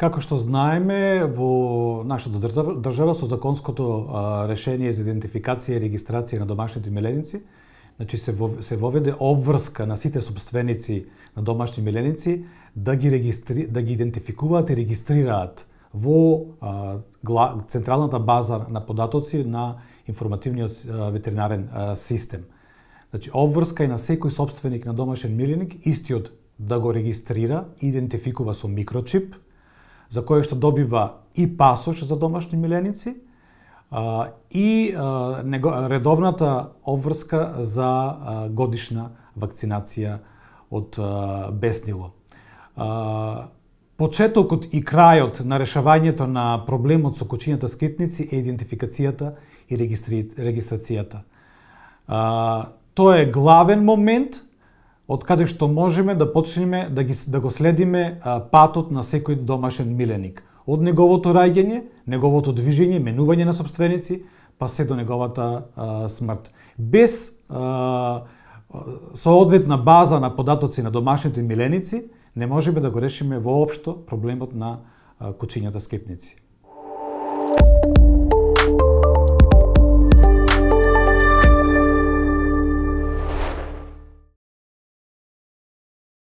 Како што знаеме, во нашата држава, со законското решение за идентификација и регистрација на домашните миленици, значи се, се воведе обврска на сите собственици на домашни миленици да ги, регистри, да ги идентификуваат и регистрираат во а, гла, централната база на податоци на информативниот ветеринарен а, систем. Значи, обврска е на секој собственик на домашен миленик истиот да го регистрира, идентификува со микрочип, за која што добива и пасош за домашни миленици, и редовната обврска за годишна вакцинација од беснило. Почетокот и крајот на решавањето на проблемот со кучињата скитници е идентификацијата и регистри... регистрацијата. тоа е главен момент од каде што можеме да почнеме да, ги, да го следиме а, патот на секој домашен миленик. Од неговото раѓање, неговото движење, менување на собственици, па се до неговата а, смрт. Без соодветна база на податоци на домашните миленици, не можеме да го решиме воопшто проблемот на кучињата скепници. Thank you